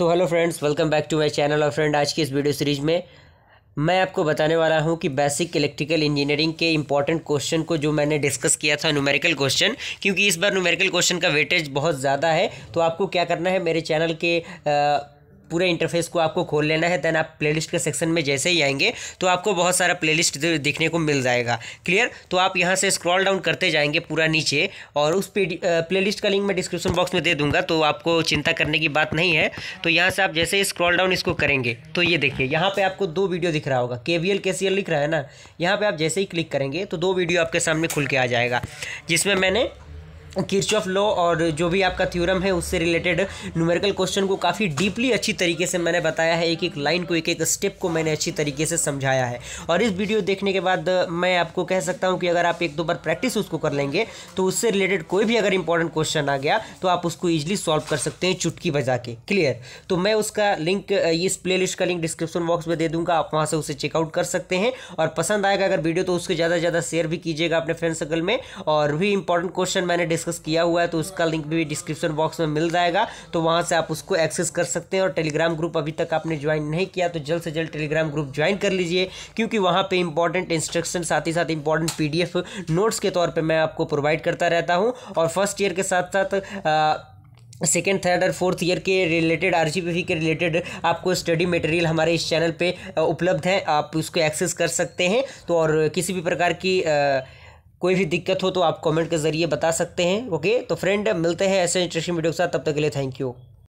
तो hello friends welcome back to my channel और friend आज की इस वीडियो सीरीज में मैं आपको बताने वाला हूं कि बेसिक इलेक्ट्रिकल इंजीनियरिंग के इंपॉर्टेंट क्वेश्चन को जो मैंने डिस्कस किया था न्यूमेरिकल क्वेश्चन क्योंकि इस बार न्यूमेरिकल क्वेश्चन का वेटेज बहुत ज़्यादा है तो आपको क्या करना है मेरे चैनल के आ, पूरे इंटरफेस को आपको खोल लेना है देन आप प्लेलिस्ट के सेक्शन में जैसे ही आएंगे तो आपको बहुत सारा प्लेलिस्ट देखने को मिल जाएगा क्लियर तो आप यहाँ से स्क्रॉल डाउन करते जाएंगे पूरा नीचे और उस प्लेलिस्ट का लिंक मैं डिस्क्रिप्शन बॉक्स में दे दूंगा तो आपको चिंता करने की बात नहीं है तो यहाँ से आप जैसे ही स्क्रॉल डाउन इसको करेंगे तो ये देखिए यहाँ पर आपको दो वीडियो दिख रहा होगा के वी लिख रहा है ना यहाँ पर आप जैसे ही क्लिक करेंगे तो दो वीडियो आपके सामने खुल के आ जाएगा जिसमें मैंने किर्च ऑफ लॉ और जो भी आपका थ्योरम है उससे रिलेटेड न्यूमेरिकल क्वेश्चन को काफ़ी डीपली अच्छी तरीके से मैंने बताया है एक एक लाइन को एक एक स्टेप को मैंने अच्छी तरीके से समझाया है और इस वीडियो देखने के बाद मैं आपको कह सकता हूँ कि अगर आप एक दो बार प्रैक्टिस उसको कर लेंगे तो उससे रिलेटेड कोई भी अगर इंपॉर्टेंट क्वेश्चन आ गया तो आप उसको ईजिली सॉल्व कर सकते हैं चुटकी बजा के क्लियर तो मैं उसका लिंक इस प्ले का लिंक डिस्क्रिप्शन बॉक्स में दे दूँगा आप वहाँ से उसे चेकआउट कर सकते हैं और पसंद आएगा अगर वीडियो तो उसको ज़्यादा से ज़्यादा शेयर भी कीजिएगा अपने फ्रेंड सर्कल में और भी इंपॉर्टेंट क्वेश्चन मैंने डिस्कस किया हुआ है तो उसका लिंक भी डिस्क्रिप्शन बॉक्स में मिल जाएगा तो वहाँ से आप उसको एक्सेस कर सकते हैं और टेलीग्राम ग्रुप अभी तक आपने ज्वाइन नहीं किया तो जल्द से जल्द टेलीग्राम ग्रुप ज्वाइन कर लीजिए क्योंकि वहाँ पर इंपॉर्टेंट इंस्ट्रक्शन साथ ही साथ इंपॉर्टेंट पी नोट्स के तौर पर मैं आपको प्रोवाइड करता रहता हूँ और फर्स्ट ईयर के साथ साथ सेकेंड थर्ड और फोर्थ ईयर के रिलेटेड आर के रिलेटेड आपको स्टडी मटेरियल हमारे इस चैनल पे उपलब्ध है आप उसको एक्सेस कर सकते हैं तो और किसी भी प्रकार की आ, कोई भी दिक्कत हो तो आप कमेंट के ज़रिए बता सकते हैं ओके तो फ्रेंड मिलते हैं ऐसे इंटरेस्टिंग वीडियो के साथ तब तक के लिए थैंक यू